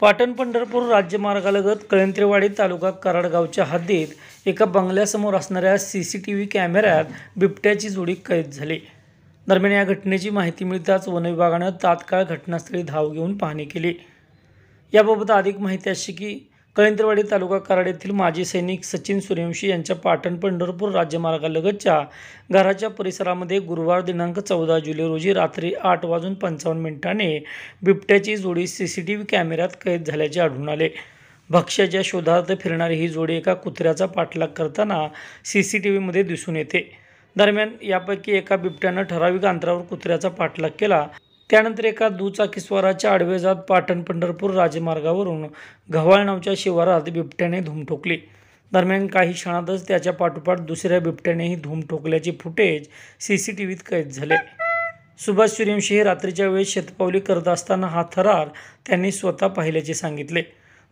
पाटण पंढरपूर राज्यमार्गालगत कळंत्रेवाडी तालुका कराडगावच्या हद्दीत एका बंगल्यासमोर असणाऱ्या सी सी टी व्ही कॅमेऱ्यात बिबट्याची जोडी कैद झाली दरम्यान या घटनेची माहिती मिळताच वनविभागानं तात्काळ घटनास्थळी धाव घेऊन पाहणी केली याबाबत अधिक माहिती अशी की कळंतरवाडी तालुका कराड येथील माजी सैनिक सचिन सूर्यवंशी यांच्या पाटण पंढरपूर राज्यमार्गालगतच्या घराच्या परिसरामध्ये गुरुवार दिनांक चौदा जुलै रोजी रात्री आठ वाजून पंचावन्न मिनिटाने बिबट्याची जोडी सी सी टी व्ही कॅमेऱ्यात कैद झाल्याचे आढळून आले भक्ष्याच्या शोधार्थ फिरणारी ही जोडी एका कुत्र्याचा पाठलाग करताना सी सी टी व्हीमध्ये दिसून येते दरम्यान यापैकी एका बिबट्यानं ठराविक अंतरावर कुत्र्याचा पाठलाग केला त्यानंतर एका दुचाकीस्वाराच्या आडवेजात पाटण पंढरपूर राजमार्गावरून घव्हाळ नावच्या शिवारात बिबट्याने धूम ठोकली दरम्यान काही क्षणातच त्याच्या पाठोपाठ दुसऱ्या बिबट्यानेही धूम ठोकल्याचे फुटेज सी सी टी व्हीत कैद झाले सुभाष सूर्यवंशी हे रात्रीच्या वेळेस शेतपावली करत असताना हा थरार त्यांनी स्वतः पाहिल्याचे सांगितले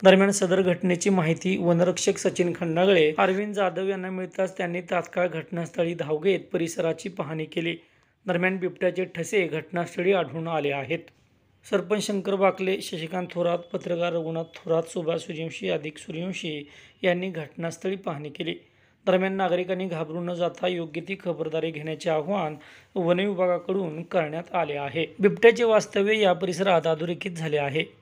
दरम्यान सदर घटनेची माहिती वनरक्षक सचिन खंडागळे अरविंद जाधव यांना मिळताच त्यांनी तात्काळ घटनास्थळी धाव घेत परिसराची पाहणी केली दरम्यान बिबट्याचे ठसे घटनास्थळी आढळून आले आहेत सरपंच शंकर बाकले शशिकांत थोरात पत्रकार रघुनाथ थोरात सुभाष सूर्यवंशी अधिक सूर्यवंशी यांनी घटनास्थळी पाहणी केली दरम्यान नागरिकांनी घाबरून न जाता योग्य ती खबरदारी घेण्याचे आवाहन वनविभागाकडून करण्यात आले आहे बिबट्याचे वास्तव्य या परिसरात अधोरेखित झाले आहे